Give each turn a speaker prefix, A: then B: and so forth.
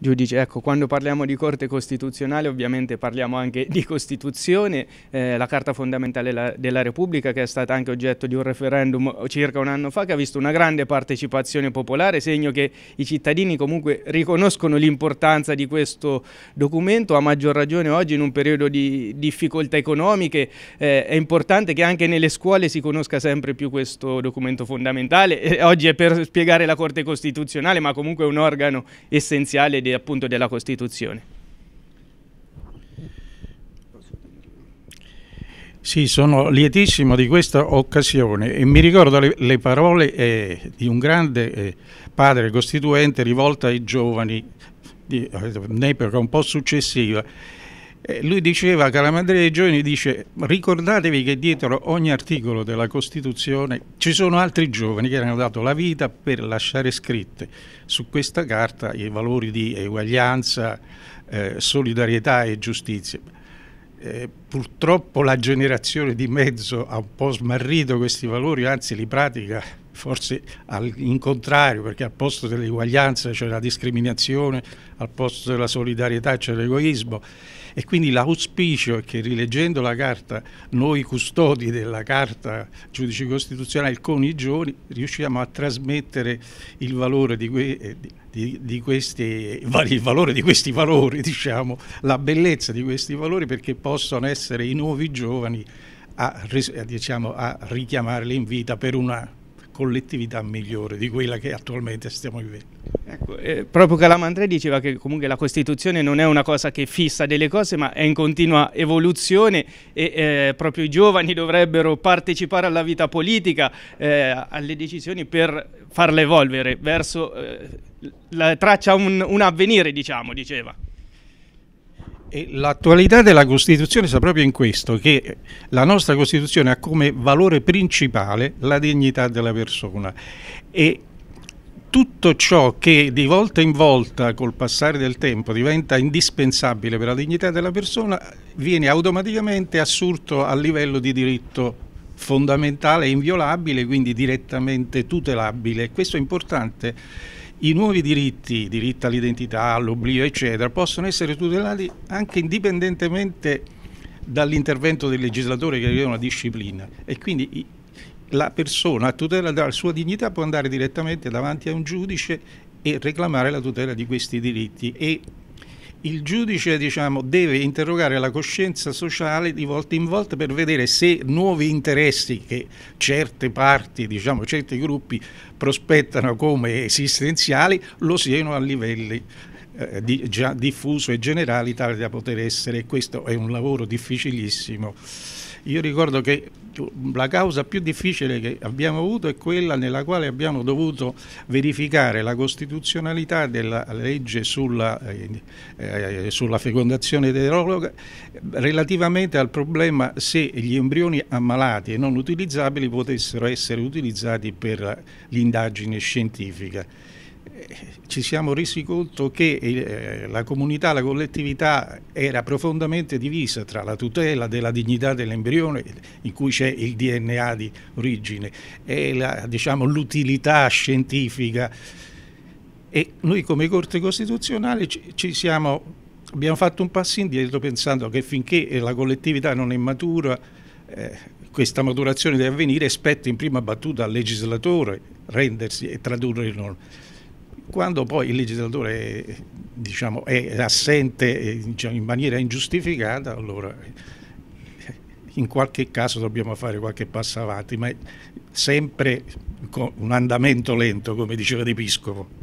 A: Giudice, ecco, quando parliamo di Corte Costituzionale ovviamente parliamo anche di Costituzione, eh, la Carta fondamentale della, della, Repubblica che è stata anche oggetto di un referendum circa un anno fa che ha visto una grande partecipazione popolare, segno che i cittadini comunque riconoscono l'importanza di questo documento, a maggior ragione oggi in un periodo di difficoltà economiche eh, è importante che anche nelle scuole si conosca sempre più questo documento fondamentale, eh, oggi è per spiegare la Corte Costituzionale ma comunque è un organo essenziale de, appunto della Costituzione.
B: Sì, sono lietissimo di questa occasione e mi ricordo le, le parole eh, di un grande eh, padre costituente rivolto ai giovani di, eh, un'epoca un po' successiva eh, lui diceva, Calamandrei dei Giovani dice, ricordatevi che dietro ogni articolo della Costituzione ci sono altri giovani che hanno dato la vita per lasciare scritte su questa carta i valori di eguaglianza, eh, solidarietà e giustizia. Eh, purtroppo la generazione di mezzo ha un po' smarrito questi valori, anzi li pratica forse al, in contrario, perché al posto dell'eguaglianza c'è la discriminazione, al posto della solidarietà c'è l'egoismo. E quindi l'auspicio è che rileggendo la carta, noi custodi della carta giudici costituzionali con i giovani, riusciamo a trasmettere il valore di, que, eh, di, di, questi, valore di questi valori, diciamo, la bellezza di questi valori perché possono essere i nuovi giovani a, diciamo, a richiamarli in vita per una
A: collettività migliore di quella che attualmente stiamo vivendo. Ecco, eh, proprio Calamandre diceva che comunque la Costituzione non è una cosa che fissa delle cose, ma è in continua evoluzione e eh, proprio i giovani dovrebbero partecipare alla vita politica, eh, alle decisioni per farla evolvere verso eh, la, traccia un, un avvenire, diciamo, diceva l'attualità
B: della Costituzione sta proprio in questo, che la nostra Costituzione ha come valore principale la dignità della persona e tutto ciò che di volta in volta col passare del tempo diventa indispensabile per la dignità della persona viene automaticamente assurto a livello di diritto fondamentale e inviolabile, quindi direttamente tutelabile. Questo è importante i nuovi diritti, diritto all'identità, all'oblio, eccetera, possono essere tutelati anche indipendentemente dall'intervento del legislatore che crea una disciplina e quindi la persona a tutela della sua dignità può andare direttamente davanti a un giudice e reclamare la tutela di questi diritti e il giudice diciamo, deve interrogare la coscienza sociale di volta in volta per vedere se nuovi interessi che certe parti, diciamo, certi gruppi prospettano come esistenziali lo siano a livelli eh, di, già diffuso e generale tale da poter essere, questo è un lavoro difficilissimo. Io ricordo che la causa più difficile che abbiamo avuto è quella nella quale abbiamo dovuto verificare la costituzionalità della legge sulla, eh, eh sulla fecondazione eterologa relativamente al problema se gli embrioni ammalati e non utilizzabili potessero essere utilizzati per l'indagine scientifica ci siamo resi conto che eh, la comunità, la collettività era profondamente divisa tra la tutela della dignità dell'embrione, in cui c'è il DNA di origine, e la, diciamo, l'utilità scientifica. E noi come Corte Costituzionale ci, ci siamo, abbiamo fatto un passo indietro pensando che finché la collettività non è matura, eh, questa maturazione deve avvenire e spetta in prima battuta al legislatore rendersi e tradurre in norme. Quando poi il legislatore è, diciamo, è assente eh, diciamo, in maniera ingiustificata, allora in qualche caso dobbiamo fare qualche passo avanti, ma sempre con un andamento lento, come diceva Di Piscopo.